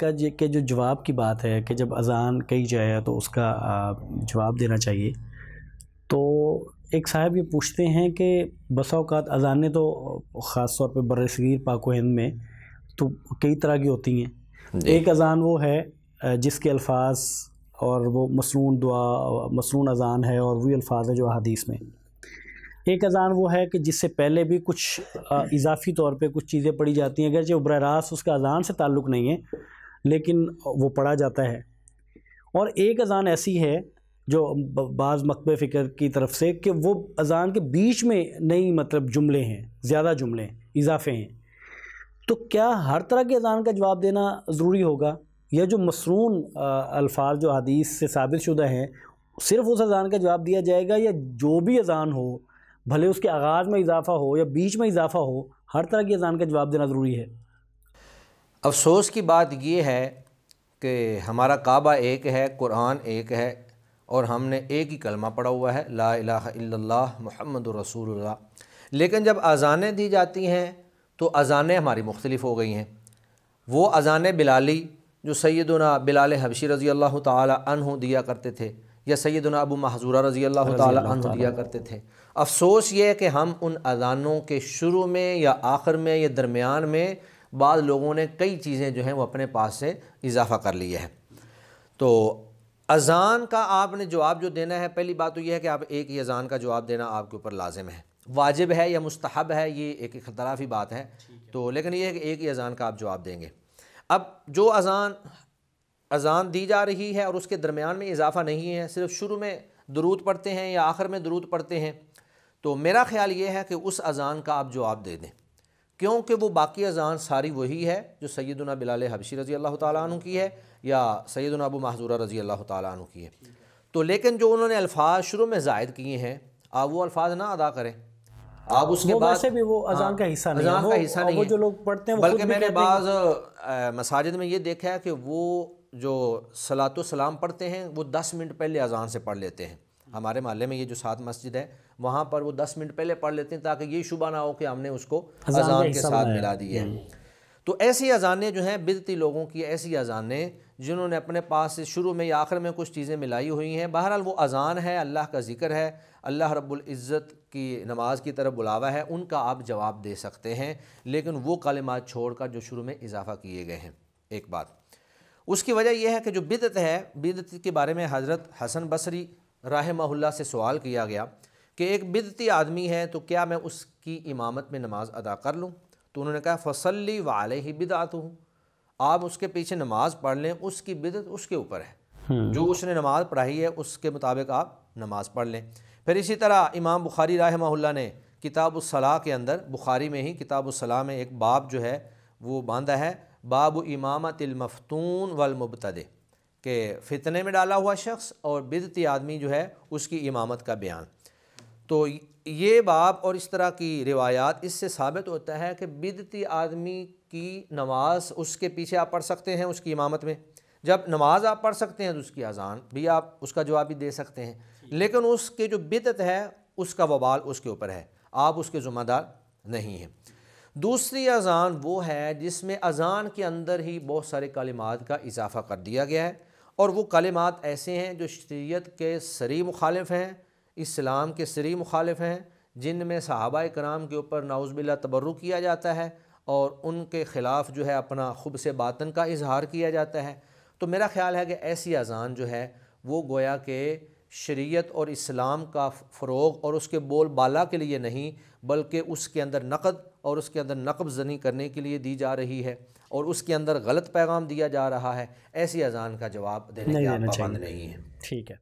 का के जो जवाब की बात है कि जब अजान कही जाए तो उसका जवाब देना चाहिए तो एक साहब ये पूछते हैं कि बसाओकात अजानें तो ख़ास तौर पर बर पाक पाको हिंद में तो कई तरह की होती हैं एक अजान वो है जिसके अल्फाज और वो मसनू दुआ मसनू अजान है और वही अल्फाज है जो अदीस में एक अजान वो है कि जिससे पहले भी कुछ इजाफी तौर पे कुछ चीज़ें पढ़ी जाती हैं अगरचे बर रास्त उसका अजान से ताल्लुक़ नहीं है लेकिन वो पढ़ा जाता है और एक अजान ऐसी है जो बाज़ मकब फ़िक्र की तरफ से कि वो अजान के बीच में नई मतलब जुमले हैं ज़्यादा जुमले हैं इजाफे हैं तो क्या हर तरह के अजान का जवाब देना ज़रूरी होगा या जो मसरून अल्फाज जो हदीस से साबित शुदा हैं सिर्फ़ उस अजान का जवाब दिया जाएगा या जो भी अजान हो भले उसके आगाज़ में इजाफा हो या बीच में इजाफा हो हर तरह की अजान का जवाब देना ज़रूरी है अफसोस की बात यह है कि हमारा काबा एक है कुरान एक है और हमने एक ही कलमा पढ़ा हुआ है ला इला महमद रसूलुल्लाह लेकिन जब अजानें दी जाती हैं तो अजानें हमारी मुख्तलिफ हो गई हैं वो अजान बिलाली जो सैदना बिलाल हबशी रज़ी अल्लाह तहों दिया करते थे या सैदन अबू महजूरा रज़ी अल्लाह तह दिया करते थे अफसोस ये है कि हम उन अजानों के शुरू में या आखिर में या दरमियान में बाद लोगों ने कई चीज़ें जो हैं वो अपने पास से इजाफ़ा कर लिए है तो अजान का आपने जवाब जो देना है पहली बात तो यह है कि आप एक ही अजान का जवाब देना आपके ऊपर लाजिम है वाजिब है या मुस्तहब है ये एक इख्तलाफी बात है तो लेकिन यह है कि एक ही अजान का आप जवाब देंगे अब जो अजान अजान दी जा रही है और उसके दरमियान में इजाफ़ा नहीं है सिर्फ शुरू में दरूद पढ़ते हैं या आखिर में दरूद पढ़ते हैं तो मेरा ख्याल ये है कि उस अजान का आप जवाब दे दें क्योंकि वो बाकी अजान सारी वही है जो सैदुना बिलाल हबशी रज़ी अल्लाह तु की है या सैदुना अबू महजूरा रज़ी अल्लाह तु की है तो लेकिन जो उन्होंने अल्फाज शुरू में जायद किए हैं आप वो अल्फाज ना अदा करें आप उसके बाद वैसे भी वो अजान का हाँ, हिस्सा नहीं अजान का हिस्सा नहीं है जो लोग पढ़ते हैं बल्कि मैंने बाज़ मसाजिद में ये देखा है कि वो जो सलात सलाम पढ़ते हैं वो दस मिनट पहले अजान से पढ़ लेते हैं हमारे महल में ये जो सात मस्जिद है वहाँ पर वो दस मिनट पहले पढ़ लेते हैं ताकि ये शुबा ना हो कि हमने उसको अजान के साथ मिला दी है हम्म। तो ऐसी अजानें जो हैं बिदती लोगों की ऐसी अजानें जिन्होंने अपने पास से शुरू में या आखिर में कुछ चीज़ें मिलाई हुई हैं बहरहाल वो अजान है अल्लाह का ज़िक्र है अल्लाह रब्बुल इज़्ज़त की नमाज की तरफ बुलावा है उनका आप जवाब दे सकते हैं लेकिन वो कलमात छोड़ कर जो शुरू में इजाफ़ा किए गए हैं एक बात उसकी वजह यह है कि जो बिदत है बिदत के बारे में हज़रत हसन बसरी राह महल्ला से सवाल किया गया कि एक बिदती आदमी है तो क्या मैं उसकी इमामत में नमाज़ अदा कर लूँ तो उन्होंने कहा फसली वाले ही बिदात हूँ आप उसके पीछे नमाज़ पढ़ लें उसकी बिदत उसके ऊपर है हम्म। जो उसने नमाज़ पढ़ाई है उसके मुताबिक आप नमाज़ पढ़ लें फिर इसी तरह इमाम बुखारी राह ने किताबला के अंदर बुखारी में ही किताब में एक बाब जो है वो बांधा है बाब इमामतमफ़तून वलमबतद के फ़ितने में डाला हुआ शख्स और बिदती आदमी जो है उसकी इमामत का बयान तो ये बाप और इस तरह की रिवायात इससे साबित होता है कि बिदती आदमी की नमाज उसके पीछे आप पढ़ सकते हैं उसकी इमामत में जब नमाज आप पढ़ सकते हैं तो उसकी अजान भी आप उसका जवाब भी दे सकते हैं लेकिन उसके जो बिदत है उसका वबाल उसके ऊपर है आप उसके ज़ुमेदार नहीं हैं दूसरी अजान वो है जिसमें अजान के अंदर ही बहुत सारे कलिमात का इजाफ़ा कर दिया गया है और वो कलिमात ऐसे हैं जो शरीयत के सरी मुखालफ हैं इस्लाम के सरी मुखालिफ़ हैं जिनमें सहाबा कराम के ऊपर नाउज़बिल्ला तबर्र किया जाता है और उनके ख़िलाफ़ जो है अपना खुब से बातन का इजहार किया जाता है तो मेरा ख्याल है कि ऐसी अजान जो है वो गोया के शरीयत और इस्लाम का फ़रोग और उसके बोल बाला के लिए नहीं बल्कि उसके अंदर नक़द और उसके अंदर नकब जनी करने के लिए दी जा रही है और उसके अंदर गलत पैगाम दिया जा रहा है ऐसी अजान का जवाब देने की नहीं है ठीक है